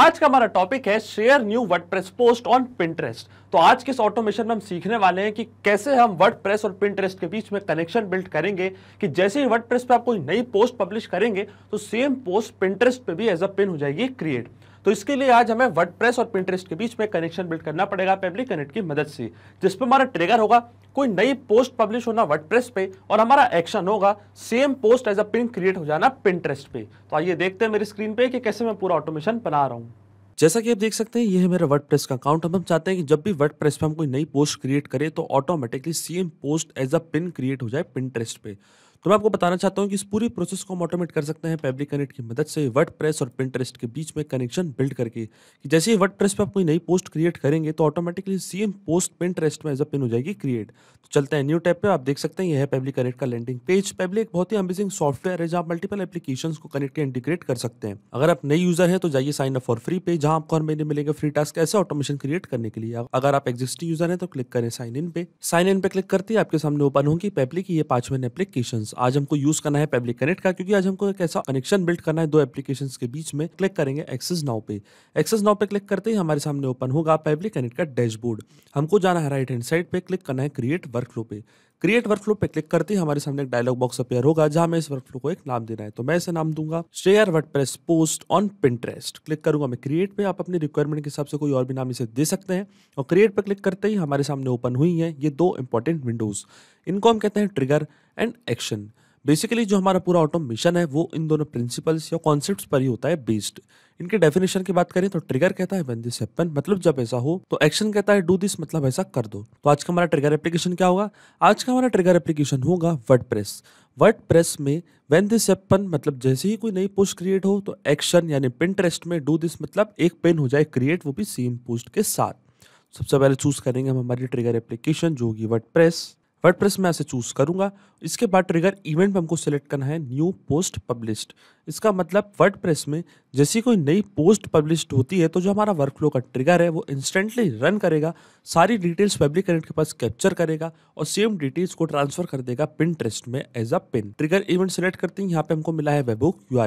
आज का हमारा टॉपिक है share new WordPress post on Pinterest तो आज के इस ऑटोमेशन में हम सीखने वाले हैं कि कैसे हम वर्डप्रेस और पिंटरेस्ट के बीच में कनेक्शन बिल्ड करेंगे कि जैसे ही वर्डप्रेस पे आप कोई नई पोस्ट पब्लिश करेंगे तो सेम पोस्ट पिंटरेस्ट पे भी एज अ पिन हो जाएगी क्रिएट तो इसके लिए आज हमें वर्ड और प्रिंटरेस्ट के बीच में कनेक्शन बिल्ड करना पड़ेगा पब्लिक कनेक्ट की मदद से जिस पर हमारा ट्रिगर होगा कोई नई पोस्ट पब्लिश होना वर्डप्रेस पे और हमारा एक्शन होगा same post as a pin create हो जाना प्रिंटरेस्ट पे तो आइए देखते हैं मेरी स्क्रीन पे कि कैसे मैं पूरा ऑटोमेशन बना रहा हूँ जैसा कि आप देख सकते हैं ये है मेरा वर्ड का अकाउंट अब हम चाहते हैं कि जब भी वर्ड पे हम कोई नई पोस्ट क्रिएट करें तो automatically same post as a pin create हो जाए पिंटरेस्ट पे तो मैं आपको बताना चाहता हूँ कि इस पूरी प्रोसेस को हम ऑटोमेट कर सकते हैं पेब्लिक कनेक्ट की मदद से वर्ड प्रेस और प्रिंटरेस्ट के बीच में कनेक्शन बिल्ड करके कि जैसे ही वर्ड प्रेस पर आप कोई नई पोस्ट क्रिएट करेंगे तो ऑटोमेटिकली सेम पोस्ट प्रिंटरेस्ट में एज अ पिन हो जाएगी क्रिएट तो चलते हैं न्यू टैब पे आप देख सकते हैं यह है पेब्लिक कनेक्ट का लैंडिंग पेज पेब्लिक बहुत ही अमेजिंग सॉफ्टवेयर है जहाँ मल्टीपल एप्लीकेशन को कनेक्ट या इंटीग्रेट कर सकते हैं अगर आप नई यूजर है तो जाइए साइन अप फॉर फ्री पे जहाँ आपको हर महीने मिलेंगे फ्री टास्क ऐसे ऑटोमेशन क्रिएट करने के लिए अगर आप एक्जिस्टिंग यूजर है तो क्लिक करें साइन इन पे साइन इन पे क्लिक करते ही आपके सामने ओपन होंगी पेब्लिक ये पांच महीने एप्लीकेशन आज हमको यूज करना है पब्लिक कनेक्ट का क्योंकि आज हमको एक ऐसा कनेक्शन बिल्ड करना है दो एप्लीकेशन के बीच में क्लिक करेंगे एक्सेस नाउ पे एक्सेस नाउ पे क्लिक करते ही हमारे सामने ओपन होगा पब्लिक कनेक्ट का डैशबोर्ड हमको जाना है राइट हैंड साइड पे क्लिक करना है क्रिएट वर्क पे क्रिएट वर्कफ्लो पे क्लिक करते ही हमारे सामने एक डायलॉग बॉक्स अपेयर होगा जहां मैं इस वर्कफ्लो को एक नाम देना है तो मैं इसे नाम दूंगा share press post on Pinterest click करूंगा मैं क्रिएट पे आप अपने रिक्वायरमेंट के हिसाब से कोई और भी नाम इसे दे सकते हैं और क्रिएट पर क्लिक करते ही हमारे सामने ओपन हुई है ये दो इंपॉर्टेंट विंडोज इनको हम कहते हैं ट्रिगर एंड एक्शन बेसिकली जो हमारा पूरा ऑटो मिशन है वो इन दोनों प्रिंसिपल्स या कॉन्सेप्ट पर ही होता है बेस्ड इनके डेफिनेशन की बात करें तो ट्रिगर कहता है व्हेन दिस हैपन मतलब जब ऐसा हो तो एक्शन कहता है डू दिस मतलब ऐसा कर दो तो आज का हमारा ट्रिगर एप्लीकेशन क्या होगा आज का हमारा ट्रिगर एप्लीकेशन होगा वर्ड प्रेस वर्ड प्रेस में व्हेन दिस हैपन मतलब जैसे ही कोई नई पोस्ट क्रिएट हो तो एक्शन यानी पिंटरेस्ट में डू दिस मतलब एक पेन हो जाए क्रिएट वो भी सेम पोस्ट के साथ सबसे पहले चूज करेंगे हम हमारी ट्रिगर एप्लीकेशन जो होगी वर्ड प्रेस वर्ड प्रेस में ऐसे चूज करूंगा इसके बाद ट्रिगर इवेंट में हमको सेलेक्ट करना है न्यू पोस्ट पब्लिश्ड इसका मतलब वर्ड प्रेस में जैसी कोई नई पोस्ट पब्लिश्ड होती है तो जो हमारा वर्क फ्लो का ट्रिगर है वो इंस्टेंटली रन करेगा सारी डिटेल्स पब्लिक कनेक्ट के पास कैप्चर करेगा और सेम डिटेल्स को ट्रांसफर कर देगा पिन में as a pin trigger event select करते हैं यहाँ पे हमको मिला है वेबुक यू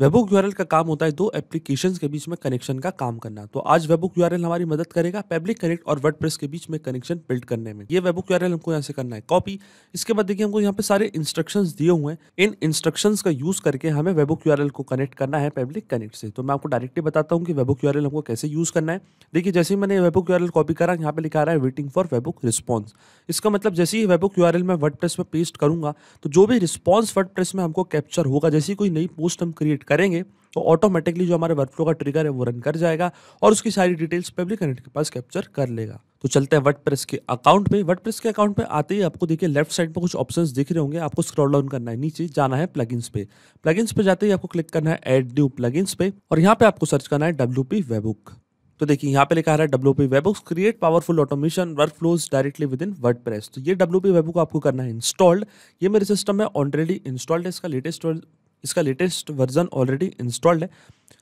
वेबुक यू का काम होता है दो एप्लीकेशन के बीच में कनेक्शन का काम करना तो आज वेबुक यू हमारी मदद करेगा पब्लिक कनेक्ट और वर्ड के बीच में कनेक्शन बिल्ड करने में ये वेबुक यू हमको यहाँ से करना है कॉपी इसके बाद देखिए हमको यहाँ पे सारे इंस्ट्रक्शन दिए हुए हैं इन इंस्ट्रक्शन का यूज करके हमें वेबुक यू को कनेक्ट करना है पब्लिक कनेक्ट से तो मैं आपको डायरेक्टली बताता हूँ कि वेबुक यू हमको कैसे यूज करना है देखिए जैसे ही मैंने वेबुक यू कॉपी करा यहाँ पे लिखा रहा है वेटिंग फॉर वेबुक रिस्पॉन्स इसका मतलब जैसे ही वेबुक यू मैं वर्डप्रेस में पेस्ट करूंगा तो जो भी रिस्पॉन्स वर्ड में हमको कैप्चर होगा जैसी कोई नई पोस्ट हम क्रिएट करेंगे तो ऑटोमेटिकली जो हमारे वर्क फ्लो का ट्रिगर है वो रन कर जाएगा और उसकी सारी डिटेल्स पब्लिक कनेक्ट के पास कैप्चर कर लेगा तो चलते हैं वर्ड के अकाउंट पे वर्ड के अकाउंट पे आते ही आपको देखिए लेफ्ट साइड पर कुछ ऑप्शन दिख रहे होंगे आपको स्क्रॉल डाउन करना है नीचे जाना है प्लग पे प्लग पे जाते ही आपको क्लिक करना है एड न्यू प्लग पे और यहाँ पे आपको सर्च करना है डब्ल्यू पी तो देखिए यहाँ पे लिखा है W P webhook create powerful automation workflows directly within WordPress तो ये डब्ल्यू पी वेबुक आपको करना है इंस्टॉल्ड ये मेरे सिस्टम में ऑलरेडी इंस्टॉल्ड है इसका लेटेस्ट इसका लेटेस्ट वर्जन ऑलरेडी इंस्टॉल्ड है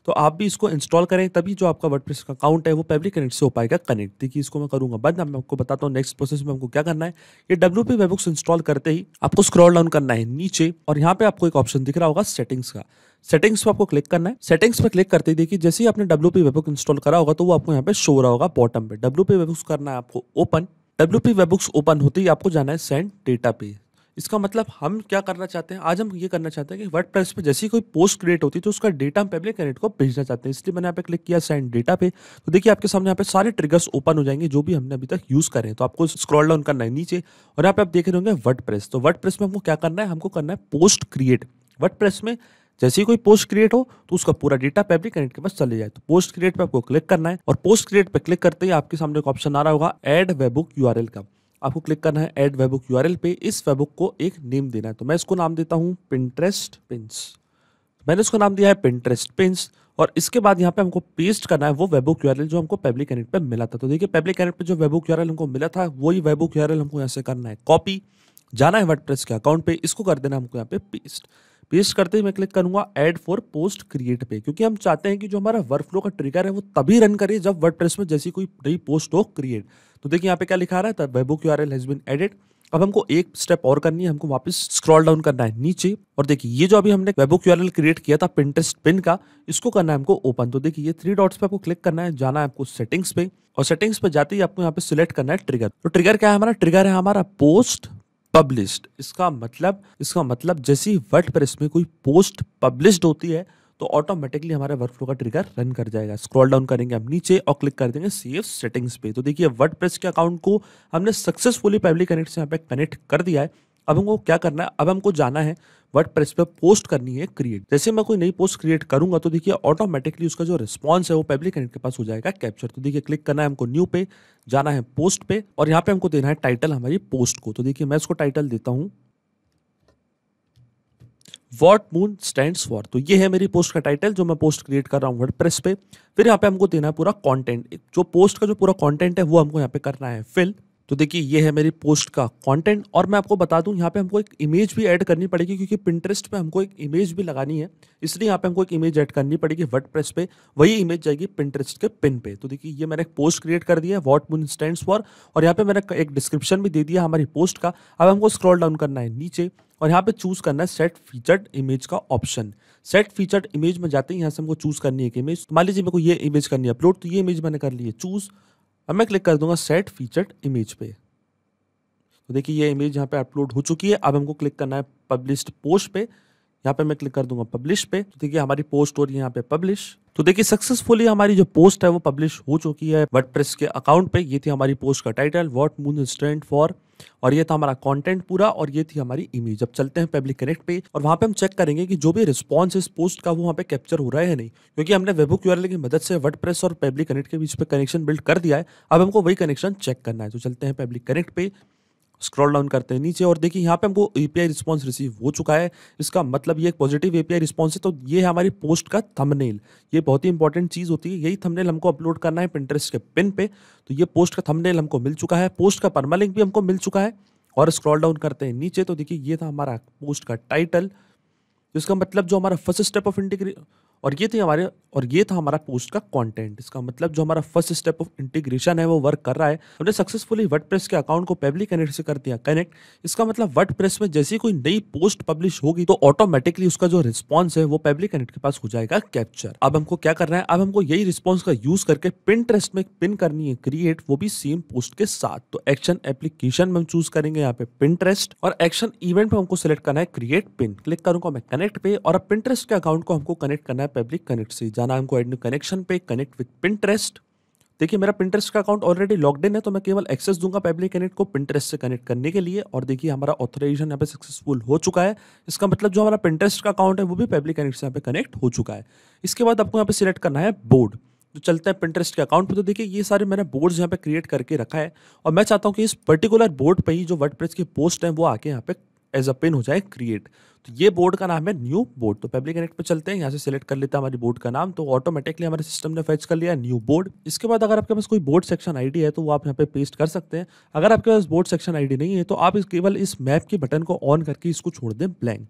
तो आप भी इसको इंस्टॉल करें तभी जो आपका वर्ड का अकाउंट है वो पब्लिक कनेक्ट से हो पाएगा कनेक्ट देखिए इसको मैं करूँगा बंद मैं आपको बताता हूँ नेक्स्ट प्रोसेस में हमको क्या करना है ये डब्ल्यू पी वेबुक्स इंस्टॉल करते ही आपको स्क्रॉल डाउन करना है नीचे और यहाँ पे आपको एक ऑप्शन दिख रहा होगा सेटिंग्स का सेटिंग्स पर आपको क्लिक करना है सेटिंग्स पर क्लिक करते ही देखिए जैसे ही आपने डब्ल्यू पी वेबुक इंस्टॉल करा होगा तो वो आपको यहाँ पे शो रहा होगा बॉटम पे डब्ल्यू पी वेबुक्स करना है आपको open W P webhooks open होते ही आपको जाना है सेंड डेटा पे इसका मतलब हम क्या करना चाहते हैं आज हम ये करना चाहते हैं कि वर्ड प्रेस पर जैसी कोई पोस्ट क्रिएट होती है तो उसका डेटा हम पब्लिक कैंडिडेट को भेजना चाहते हैं इसलिए मैंने यहाँ पे क्लिक किया सेंड डेटा पे तो देखिए आपके सामने यहाँ पे सारे ट्रिगर्स ओपन हो जाएंगे जो भी हमने अभी तक यूज़ करें तो आपको स्क्रॉल डाउन करना है नीचे और यहाँ पे आप देख रहे होंगे वर्ड प्रेस तो वर्ड प्रेस में हमको क्या करना है हमको करना है पोस्ट क्रिएट वर्ड प्रेस में जैसे ही कोई पोस्ट क्रिएट हो तो उसका पूरा डेटा पैब्लिक कनेक्ट के पास चले जाए तो पोस्ट क्रिएट पे आपको क्लिक करना है और पोस्ट क्रिएट पे क्लिक करते ही आपके सामने एक ऑप्शन आ रहा होगा एड वेबुक यूआरएल का आपको क्लिक करना है एड वेबुक यू पे इस वेबुक को एक नेम देना है तो मैं इसको नाम देता हूँ पिंट्रेस्ट पिंस मैंने इसको नाम दिया है पिंट्रेस्ट पिंस और इसके बाद यहाँ पे हमको पेस्ट करना है वो वेबुक यू जो हमको पब्लिक एनेट पे मिला था तो देखिए पब्लिक एनेट पे जो वेबुक यू हमको मिला था वही वेबुक यू हमको यहाँ से करना है कॉपी जाना है वर्डप्रेस के अकाउंट पे इसको कर देना हमको यहाँ पे पेस्ट पेस्ट करते ही मैं क्लिक करूंगा एड फॉर पोस्ट क्रिएट पे क्योंकि हम चाहते हैं कि जो हमारा वर्क फ्लो का ट्रिगर है वो तभी रन करे जब वर्ड में जैसी कोई नई पोस्ट हो क्रिएट तो देखिए यहाँ पे क्या लिखा रहा है webhook U R L has been added अब हमको एक स्टेप और करनी है हमको वापस स्क्रॉल डाउन करना है नीचे और देखिए ये जो अभी हमने webhook U R L create किया था पिंटेस्ट पिन का इसको करना है हमको ओपन तो देखिए ये थ्री डॉट्स पे आपको क्लिक करना है जाना है आपको सेटिंग्स पे और सेटिंग्स पे जाते ही आपको यहाँ पे सिलेक्ट करना है ट्रिगर तो ट्रिगर क्या है हमारा ट्रिगर है हमारा पोस्ट पब्लिश इसका मतलब इसका मतलब जैसे वर्ड प्रेस में कोई पोस्ट पब्लिश्ड होती है तो ऑटोमेटिकली हमारा वर्क फ्लो का ट्रिगर रन कर जाएगा स्क्रॉल डाउन करेंगे हम नीचे और क्लिक कर देंगे सेव सेटिंग्स पे तो देखिए वर्ड प्रेस के अकाउंट को हमने सक्सेसफुली पब्लिक कनेक्ट से यहाँ पे कनेक्ट कर दिया है अब हमको क्या करना है अब हमको जाना है वर्ड प्रेस पर पोस्ट करनी है क्रिएट जैसे मैं कोई नई पोस्ट क्रिएट करूंगा तो देखिए ऑटोमेटिकली उसका जो रिस्पॉन्स है वो पब्लिक कनेक्ट के पास हो जाएगा कैप्चर तो देखिए क्लिक करना है हमको न्यू पे जाना है पोस्ट पे और यहाँ पे हमको देना है टाइटल हमारी पोस्ट को तो देखिए मैं इसको टाइटल देता हूँ वॉट मून स्टैंड फॉर तो ये है मेरी पोस्ट का टाइटल जो मैं पोस्ट क्रिएट कर रहा हूँ वर्ड प्रेस पे फिर यहाँ पे हमको देना है पूरा कॉन्टेंट जो पोस्ट का जो पूरा कॉन्टेंट है वो हमको यहाँ पे करना है फिल तो देखिए ये है मेरी पोस्ट का कंटेंट और मैं आपको बता दूं यहाँ पे हमको एक इमेज भी ऐड करनी पड़ेगी क्योंकि पिंटरेस्ट पे हमको एक इमेज भी लगानी है इसलिए यहाँ पे हमको एक इमेज ऐड करनी पड़ेगी वर्ड प्रेस पे वही इमेज जाएगी पिंटरेस्ट के पिन पे तो देखिए ये मैंने एक पोस्ट क्रिएट कर दिया है वॉट मून स्टैंड फॉर और यहाँ पे मैंने एक डिस्क्रिप्शन भी दे दिया हमारी पोस्ट का अब हमको स्क्रॉल डाउन करना है नीचे और यहाँ पे चूज करना है सेट फीचर्ड इमेज का ऑप्शन सेट फीचर्ड इमेज में जाते ही यहाँ से हमको चूज करनी है एक इमेज तो मान लीजिए मेरे को ये इमेज करनी है अपलोड तो ये इमेज मैंने कर ली है चूज अब मैं क्लिक कर दूंगा सेट फीचर्ड इमेज पे तो देखिए ये इमेज यहाँ पे अपलोड हो चुकी है अब हमको क्लिक करना है पब्लिश्ड पोस्ट पे यहाँ पे मैं क्लिक कर दूंगा पब्लिश पे तो देखिए हमारी पोस्ट हो रही है यहाँ पे पब्लिश तो देखिए सक्सेसफुली हमारी जो पोस्ट है वो पब्लिश हो चुकी है वर्डप्रेस के अकाउंट पे ये थी हमारी पोस्ट का title what moon stand for और ये था हमारा कंटेंट पूरा और ये थी हमारी इमेज अब चलते हैं पब्लिक कनेक्ट पे और वहाँ पे हम चेक करेंगे कि जो भी रिस्पॉन्स इस पोस्ट का वो वहाँ पे कैप्चर हो रहा है नहीं क्योंकि हमने वेबुक यूआरएल की मदद से वर्डप्रेस और पब्लिक कनेक्ट के बीच पे कनेक्शन बिल्ड कर दिया है अब हमको वही कनेक्शन चेक करना है तो चलते हैं पब्लिक कनेक्ट पे स्क्रॉल डाउन करते हैं नीचे और देखिए यहाँ पे हमको ए पी रिस्पांस रिसीव हो चुका है इसका मतलब ये एक पॉजिटिव ए पी रिस्पांस है तो ये है हमारी पोस्ट का थंबनेल ये बहुत ही इंपॉर्टेंट चीज़ होती है यही थंबनेल हमको अपलोड करना है प्रिंटरेस्ट के पिन पे तो ये पोस्ट का थंबनेल हमको मिल चुका है पोस्ट का परमालिंक भी हमको मिल चुका है और स्क्रॉल डाउन करते हैं नीचे तो देखिए ये था हमारा पोस्ट का टाइटल इसका मतलब जो हमारा फर्स्ट स्टेप ऑफ इंटीग्रे और ये थे तो हमारे और ये था हमारा पोस्ट का कंटेंट इसका मतलब जो हमारा फर्स्ट स्टेप ऑफ इंटीग्रेशन है वो वर्क कर रहा है हमने सक्सेसफुली वर्ड के अकाउंट को पब्लिक कनेक्ट से कर दिया कनेक्ट इसका मतलब वर्ड में जैसे कोई नई पोस्ट पब्लिश होगी तो ऑटोमेटिकली उसका जो रिस्पॉन्स है वो पब्लिक कनेक्ट के पास हो जाएगा कैप्चर अब हमको क्या करना है अब हमको यही रिस्पॉन्स का यूज करके पिन में पिन करनी है क्रिएट वो भी सेम पोस्ट के साथ तो एक्शन एप्लीकेशन में हम चूज करेंगे यहाँ पे पिन और एक्शन इवेंट में हमको सिलेक्ट करना है क्रिएट पिन क्लिक करूंगा मैं कनेक्ट पे और अब पिन के अकाउंट को हमको कनेक्ट करना है है पब्लिक कनेक्ट से जाना हमको एडमिन कनेक्शन पे कनेक्ट विथ पिंटरेस्ट देखिए मेरा पिंटरेस्ट का अकाउंट ऑलरेडी लॉकड इन है तो मैं केवल एक्सेस दूंगा पब्लिक कनेक्ट को पिंटरेस्ट से कनेक्ट करने के लिए और देखिए हमारा ऑथराइजेशन यहाँ पे सक्सेसफुल हो चुका है इसका मतलब जो हमारा पिंटरेस्ट का अकाउंट है वो भी पब्लिक कनेक्ट से यहाँ पे कनेक्ट हो चुका है इसके बाद आपको यहाँ पे सिलेक्ट करना है बोर्ड जो चलता है पिंटरेस्ट के अकाउंट पे तो देखिए ये सारे मैंने बोर्ड्स यहाँ पे क्रिएट करके रखा है और मैं चाहता हूँ कि इस पर्टिकुलर बोर्ड पे ही जो वर्ड की पोस्ट है वो आके यहाँ पे एज अ पिन हो जाए क्रिएट तो ये बोर्ड का नाम है न्यू बोर्ड तो पब्लिक कनेक्ट पे चलते हैं यहाँ से सिलेक्ट कर लेता हैं हमारी बोर्ड का नाम तो ऑटोमेटिकली हमारे सिस्टम ने फेच कर लिया न्यू बोर्ड इसके बाद अगर आपके पास कोई बोर्ड सेक्शन आईडी है तो वो आप यहाँ पे पेस्ट कर सकते हैं अगर आपके पास बोर्ड सेक्शन आईडी नहीं है तो आप इस केवल इस मैप के बटन को ऑन करके इसको छोड़ दें ब्लैंक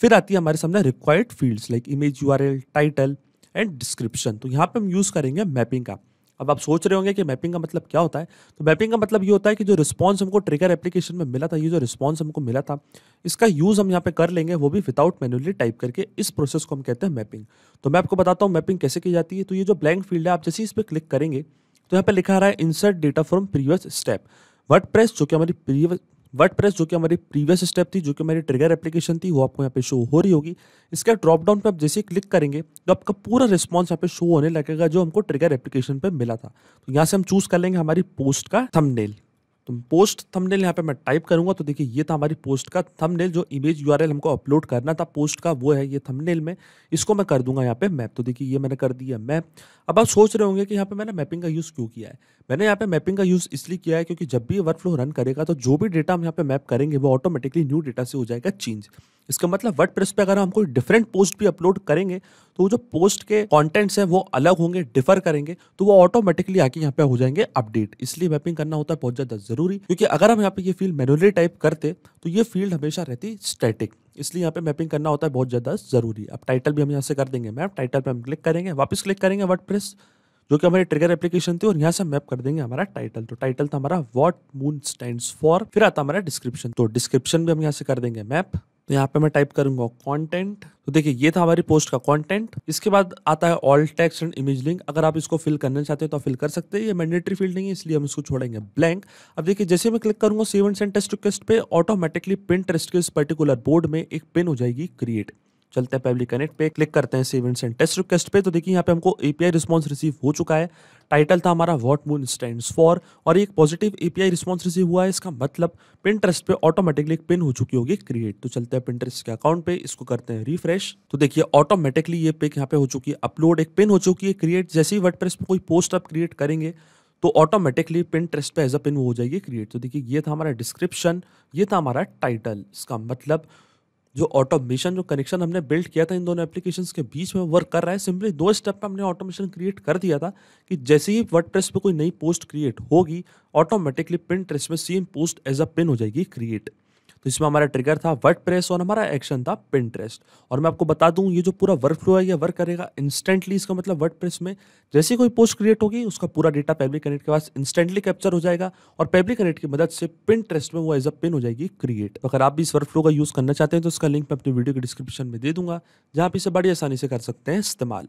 फिर आती है हमारे सामने required fields like image you title and description तो यहाँ पे हम यूज़ करेंगे मैपिंग का अब आप सोच रहे होंगे कि मैपिंग का मतलब क्या होता है तो मैपिंग का मतलब ये होता है कि जो रिस्पॉन्स हमको ट्रिगर एप्लीकेशन में मिला था ये जो रिस्पॉन्स हमको मिला था इसका यूज़ हम यहाँ पे कर लेंगे वो भी विदाउट मैनुअली टाइप करके इस प्रोसेस को हम कहते हैं मैपिंग तो मैं आपको बताता हूँ मैपिंग कैसे की जाती है तो ये जो ब्लैंक फील्ड है आप जैसे इस पर क्लिक करेंगे तो यहाँ पर लिखा रहा है insert data from previous step word जो कि हमारी प्रीवियस वर्ड प्रेस जो कि हमारी प्रीवियस स्टेप थी जो कि हमारी ट्रिगर एप्लीकेशन थी वो आपको यहाँ पे शो हो रही होगी इसके ड्रॉप डाउन पर आप जैसे क्लिक करेंगे तो आपका पूरा रिस्पॉन्स यहाँ पे शो होने लगेगा जो हमको ट्रिगर एप्लीकेशन पर मिला था तो यहाँ से हम चूज कर लेंगे हमारी पोस्ट का थंबनेल तो पोस्ट थंबनेल यहाँ पे मैं टाइप करूंगा तो देखिए ये था हमारी पोस्ट का थंबनेल जो इमेज यू हमको अपलोड करना था पोस्ट का वो है ये थंबनेल में इसको मैं कर दूंगा यहाँ पे मैप तो देखिए ये मैंने कर दिया मैप अब आप सोच रहे होंगे कि यहाँ पे मैंने मैपिंग का यूज़ क्यों किया है मैंने यहाँ पे मैपिंग का यूज़ इसलिए किया है क्योंकि जब भी वर्क फ्लो रन करेगा तो जो भी डेटा हम यहाँ पे मैप करेंगे वो ऑटोमेटिकली न्यू डेटा से हो जाएगा चेंज इसका मतलब वर्ड प्रेस पर अगर हम कोई डिफरेंट पोस्ट भी अपलोड करेंगे तो जो पोस्ट के कॉन्टेंट्स हैं वो अलग होंगे डिफर करेंगे तो वो ऑटोमेटिकली आके यहाँ पे हो जाएंगे अपडेट इसलिए मैपिंग करना होता है बहुत ज़्यादा ज़रूरी क्योंकि अगर हम यहाँ पे ये फील्ड मैनुअली टाइप करते तो ये फील्ड हमेशा रहती स्टैटिक इसलिए यहाँ पे मैपिंग करना होता है बहुत ज़्यादा ज़रूरी अब टाइटल भी हम यहाँ से कर देंगे मैप टाइटल पर हम क्लिक करेंगे वापस क्लिक करेंगे वर्ड जो कि हमारी ट्रिगर एप्लीकेशन थी और यहाँ से मैप कर देंगे हमारा टाइटल तो टाइटल था हमारा वॉट मून स्टैंड फॉर फिर आता हमारा डिस्क्रिप्शन तो डिस्क्रिप्शन भी हम यहाँ से कर देंगे मैप तो यहाँ पे मैं टाइप करूंगा कंटेंट तो देखिए ये था हमारी पोस्ट का कंटेंट इसके बाद आता है all text and image link अगर आप इसको फिल करना चाहते हो तो फिल कर सकते हैं ये मैंडेटरी फील्ड नहीं है इसलिए हम इसको छोड़ेंगे ब्लैंक अब देखिए जैसे मैं क्लिक करूंगा सेवन सेंट टेस्ट रिक्वेस्ट पे ऑटोमेटिकली पिन टेस्ट के इस पर्टिकुलर बोर्ड में एक पिन हो जाएगी क्रिएट चलते हैं पब्लिक कनेक्ट पे क्लिक करते हैं सेव एंड टेस्ट रिक्वेस्ट पे तो देखिए यहाँ पे हमको एपीआई रिस्पॉन्स रिसीव हो चुका है टाइटल था हमारा वॉट मून स्टैंड फॉर और एक पॉजिटिव एपीआई रिस्पॉन्स रिसीव हुआ है इसका मतलब ट्रस्ट पे ऑटोमेटिकली एक पिन हो चुकी होगी क्रिएट तो चलते हैं ट्रस्ट के अकाउंट पे इसको करते हैं रिफ्रेश तो देखिए ऑटोमेटिकली ये पिक यहाँ पे हो चुकी है अपलोड एक पिन हो चुकी है क्रिएट जैसे ही वर्ड पे कोई पोस्ट आप क्रिएट करेंगे तो ऑटोमेटिकली पिन ट्रेस्ट पे एज अ पिन हो जाएगी क्रिएट तो देखिए ये था हमारा डिस्क्रिप्शन ये था हमारा टाइटल इसका मतलब जो ऑटोमेशन जो कनेक्शन हमने बिल्ड किया था इन दोनों एप्लीकेशन के बीच में वर्क कर रहा है सिंपली दो स्टेप पर हमने ऑटोमेशन क्रिएट कर दिया था कि जैसे ही वर्ड प्रेस पर कोई नई पोस्ट क्रिएट होगी ऑटोमेटिकली पिन ट्रेस में same post as a pin हो जाएगी क्रिएट तो इसमें हमारा ट्रिगर था वर्ड प्रेस और हमारा एक्शन था पिंट्रेस्ट और मैं आपको बता दूं ये जो पूरा वर्क फ्लो है ये वर्क करेगा इंस्टेंटली इसका मतलब वर्ड प्रेस में जैसे कोई पोस्ट क्रिएट होगी उसका पूरा डेटा पेब्लिक कनेक्ट के पास इंस्टेंटली कैप्चर हो जाएगा और पेब्लिक कनेक्ट की मदद से पिंट्रेस्ट में वो एज अ पिन हो जाएगी क्रिएट तो अगर आप भी इस वर्क फ्लो का यूज़ करना चाहते हैं तो उसका लिंक मैं अपनी वीडियो के डिस्क्रिप्शन में दे दूंगा जहाँ आप इसे बड़ी आसानी से कर सकते हैं इस्तेमाल